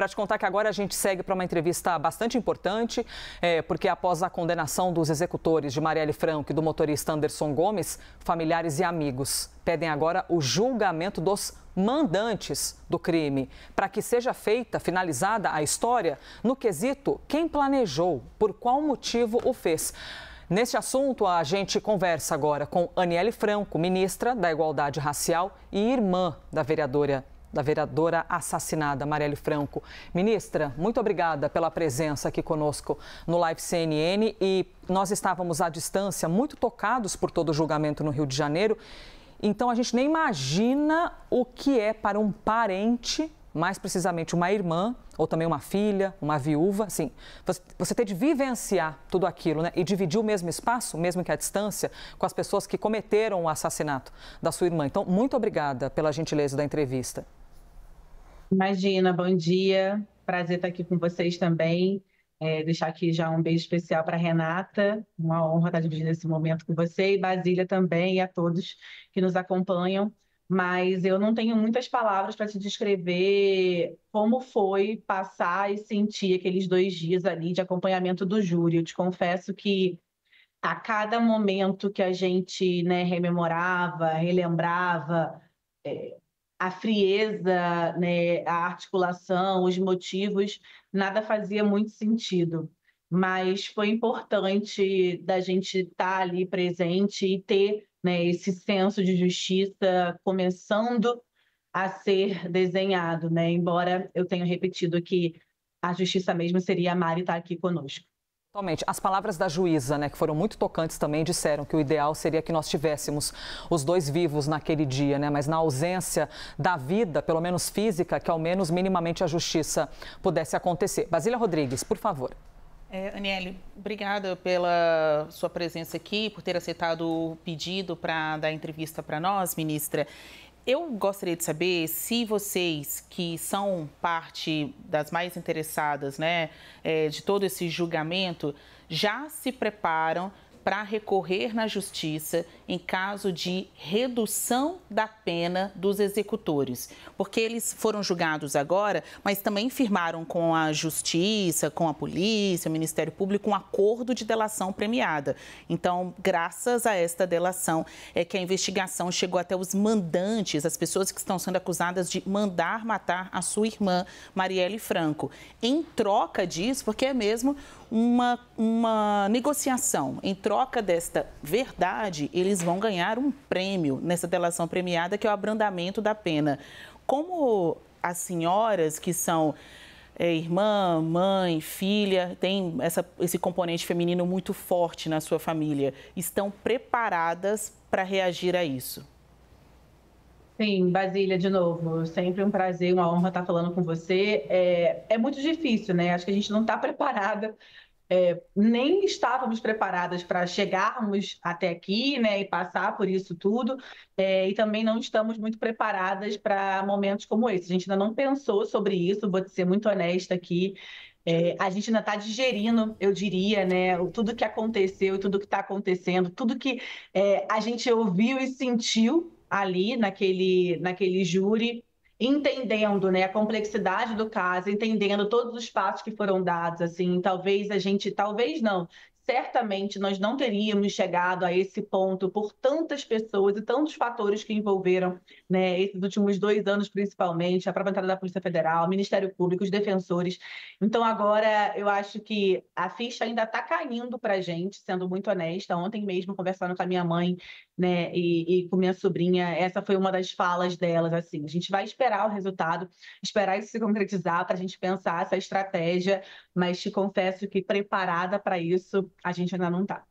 para te contar que agora a gente segue para uma entrevista bastante importante, é, porque após a condenação dos executores de Marielle Franco e do motorista Anderson Gomes, familiares e amigos pedem agora o julgamento dos mandantes do crime, para que seja feita, finalizada a história no quesito quem planejou, por qual motivo o fez. Neste assunto, a gente conversa agora com Aniele Franco, ministra da Igualdade Racial e irmã da vereadora da vereadora assassinada, Marielle Franco. Ministra, muito obrigada pela presença aqui conosco no Live CNN e nós estávamos à distância, muito tocados por todo o julgamento no Rio de Janeiro. Então a gente nem imagina o que é para um parente, mais precisamente uma irmã, ou também uma filha, uma viúva, assim, você ter de vivenciar tudo aquilo, né? E dividir o mesmo espaço, mesmo que à distância, com as pessoas que cometeram o assassinato da sua irmã. Então, muito obrigada pela gentileza da entrevista. Imagina, bom dia. Prazer estar aqui com vocês também. É, deixar aqui já um beijo especial para Renata, uma honra estar dividindo esse momento com você, e Basília também, e a todos que nos acompanham. Mas eu não tenho muitas palavras para te descrever como foi passar e sentir aqueles dois dias ali de acompanhamento do júri. Eu te confesso que a cada momento que a gente né, rememorava, relembrava, é, a frieza, né, a articulação, os motivos, nada fazia muito sentido. Mas foi importante da gente estar tá ali presente e ter né, esse senso de justiça começando a ser desenhado, né? Embora eu tenha repetido que a justiça mesmo seria a Mari estar tá aqui conosco. Totalmente. As palavras da juíza, né, que foram muito tocantes também, disseram que o ideal seria que nós tivéssemos os dois vivos naquele dia, né, mas na ausência da vida, pelo menos física, que ao menos minimamente a justiça pudesse acontecer. Basília Rodrigues, por favor. É, Aniele, obrigada pela sua presença aqui, por ter aceitado o pedido para dar entrevista para nós, ministra. Eu gostaria de saber se vocês, que são parte das mais interessadas né, eh, de todo esse julgamento, já se preparam para recorrer na justiça em caso de redução da pena dos executores, porque eles foram julgados agora, mas também firmaram com a justiça, com a polícia, o Ministério Público um acordo de delação premiada. Então, graças a esta delação é que a investigação chegou até os mandantes, as pessoas que estão sendo acusadas de mandar matar a sua irmã, Marielle Franco. Em troca disso, porque é mesmo uma uma negociação entre troca desta verdade, eles vão ganhar um prêmio nessa delação premiada, que é o abrandamento da pena. Como as senhoras que são é, irmã, mãe, filha, tem essa, esse componente feminino muito forte na sua família, estão preparadas para reagir a isso? Sim, Basília, de novo, sempre um prazer, uma honra estar falando com você. É, é muito difícil, né? Acho que a gente não está preparada é, nem estávamos preparadas para chegarmos até aqui, né, e passar por isso tudo, é, e também não estamos muito preparadas para momentos como esse. A gente ainda não pensou sobre isso, vou ser muito honesta aqui. É, a gente ainda está digerindo, eu diria, né, tudo que aconteceu, tudo que está acontecendo, tudo que é, a gente ouviu e sentiu ali naquele, naquele júri entendendo né, a complexidade do caso, entendendo todos os passos que foram dados, assim, talvez a gente, talvez não, certamente nós não teríamos chegado a esse ponto por tantas pessoas e tantos fatores que envolveram né, esses últimos dois anos, principalmente, a própria entrada da Polícia Federal, o Ministério Público, os defensores. Então, agora, eu acho que a ficha ainda está caindo para a gente, sendo muito honesta. Ontem mesmo, conversando com a minha mãe né, e, e com minha sobrinha, essa foi uma das falas delas, assim, a gente vai esperar o resultado, esperar isso se concretizar para a gente pensar essa estratégia, mas te confesso que preparada para isso a gente ainda não está.